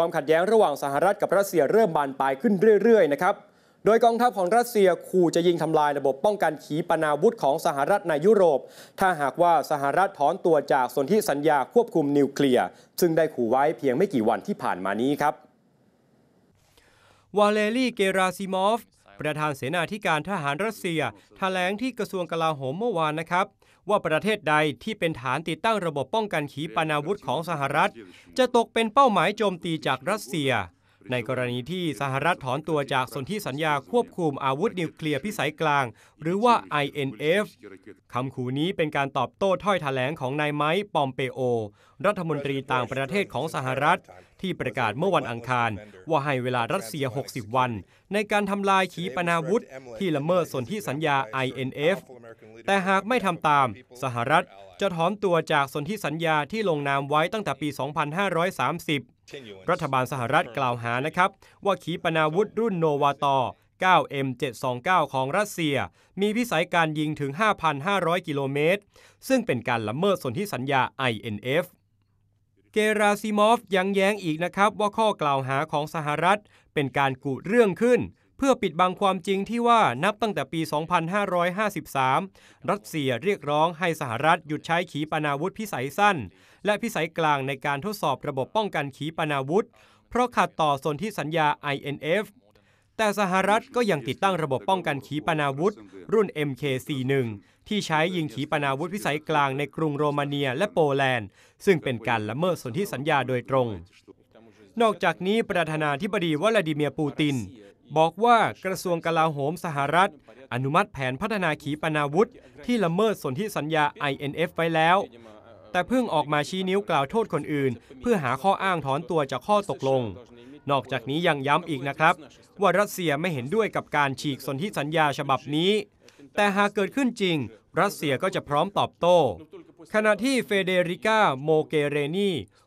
ความขัดแย้งระหว่างสหรัฐกับรัสเซียเริ่มบานปลายขึ้นเรื่อย ๆ นะครับ โดยกองทัพของรัสเซียขู่จะยิงทำลายระบบป้องกันขีปนาวุธของสหรัฐในยุโรป ถ้าหากว่าสหรัฐถอนตัวจากสนธิสัญญาควบคุมนิวเคลียร์ ซึ่งได้ขู่ไว้เพียงไม่กี่วันที่ผ่านมานี้ครับ วาเลรีเกราซิมอฟ ประธานเสนาธิการทหารรัสเซีย แถลงที่กระทรวงกลาโหมเมื่อวานนะครับว่าประเทศใดที่เป็นฐานติดตั้งระบบป้องกันขีปนาวุธของสหรัฐ จะตกเป็นเป้าหมายโจมตีจากรัสเซีย ในกรณีที่สหรัฐถอนตัวจากสนธิสัญญาควบคุมอาวุธนิวเคลียร์พิสัยกลาง หรือว่า INF คำขู่นี้เป็นการตอบโต้ถ้อยถแถลงของนายไมค์ปอมเปโอ รัฐมนตรีต่างประเทศของสหรัฐที่ประกาศเมื่อวันอังคาร ว่าให้เวลารัสเซีย 60 วัน ในการทำลายขีปนาวุธที่ละเมิดสนธิสัญญา INF แต่หากไม่ทำตาม สหรัฐจะถอนตัวจากสนธิสัญญาที่ลงนามไว้ตั้งแต่ปี 2530 รัฐบาลสหรัฐกล่าวหานะครับ ว่าขีปนาวุธรุ่นโนวาตอ 9M729 ของรัสเซีย มีพิสัยการยิงถึง 5,500 กิโลเมตร ซึ่งเป็นการละเมิดสนธิสัญญา INF เกราซิมอฟยังแย้งอีกนะครับ ว่าข้อกล่าวหาของสหรัฐเป็นการกูเรื่องขึ้นเพื่อปิดบังความจริงที่ว่านับตั้งแต่ปี 2553 รัสเซียเรียกร้องให้สหรัฐหยุดใช้ขีปนาวุธพิสัยสั้น และพิสัยกลางในการทดสอบระบบป้องกันขีปนาวุธเพราะขัดต่อสนธิสัญญา INF แต่สหรัฐก็ยังติดตั้งระบบป้องกันขีปนาวุธรุ่น MK41 ที่ใช้ยิงขีปนาวุธพิสัยกลางในกรุงโรมาเนียและโปแลนด์ ซึ่งเป็นการละเมิดสนธิสัญญาโดยตรง นอกจากนี้ประธานาธิบดีวลาดิเมียร์ปูตินบอกว่ากระทรวงกลาโหมสหรัฐ อนุมัติแผนพัฒนาขีปนาวุธ ที่ละเมิดสนธิสัญญา INF ไว้แล้ว แต่เพิ่งออกมาชี้นิ้วกล่าวโทษคนอื่น เพื่อหาข้ออ้างถอนตัวจากข้อตกลง นอกจากนี้ยังย้ำอีกนะครับ ว่ารัสเซียไม่เห็นด้วยกับการฉีกสนธิสัญญาฉบับนี้ แต่หากเกิดขึ้นจริง รัสเซียก็จะพร้อมตอบโต้ขณะที่เฟเดริกาโมเกเรนี